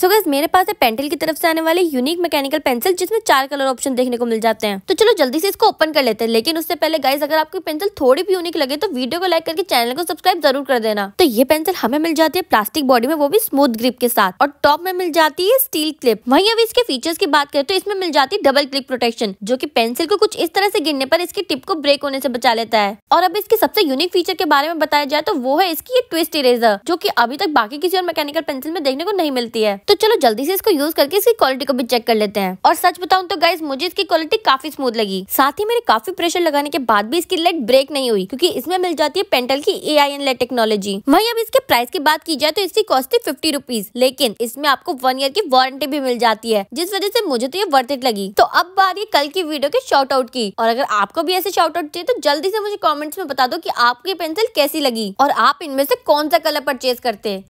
सो gas मेरे पास है pentyl की तरफ से आने वाली यूनिक मैकेनिकल पेंसिल जिसमें चार कलर ऑप्शन देखने को मिल जाते हैं तो चलो जल्दी से इसको ओपन कर लेते हैं लेकिन उससे पहले गाइस अगर आपकी पेंसिल थोड़ी भी यूनिक लगे तो वीडियो को लाइक करके चैनल को सब्सक्राइब जरूर कर देना तो ये पेंसिल हमें मिल जाती है प्लास्टिक बॉडी में वो भी स्मूथ ग्रिप के साथ और टॉप में मिल जाती है स्टील क्लिप वही अभी इसके फीचर्स की बात करें तो इसमें मिल जाती है डबल क्लिप प्रोटेक्शन जो की पेंसिल को कुछ इस तरह से गिरने पर इसकी टिप को ब्रेक होने से बचा लेता है और अब इसके सबसे यूनिक फीचर के बारे में बताया जाए तो वो है इसकी ट्विस्ट इरेजर जो की अभी तक बाकी किसी और मैकेनिकल पेंसिल में देखने को नहीं मिलती है तो चलो जल्दी से इसको यूज करके इसकी क्वालिटी को भी चेक कर लेते हैं और सच बताऊं तो गाइज मुझे इसकी क्वालिटी काफी स्मूथ लगी साथ ही मेरे काफी प्रेशर लगाने के बाद भी इसकी लेट ब्रेक नहीं हुई क्योंकि इसमें मिल जाती है पेंटल की A I N lead technology वही अब इसके प्राइस की बात की जाए तो इसकी कॉस्ट थी फिफ्टी रुपीज लेकिन इसमें आपको वन ईयर की वारंटी भी मिल जाती है जिस वजह से मुझे तो ये वर्थ इट लगी तो अब बात ये कल की वीडियो के शॉर्ट आउट की और अगर आपको भी ऐसे शॉर्ट आउट चाहिए तो जल्दी से मुझे कॉमेंट्स में बता दो की आपकी पेंसिल कैसी लगी और आप इनमें से कौन सा कलर परचेज करते हैं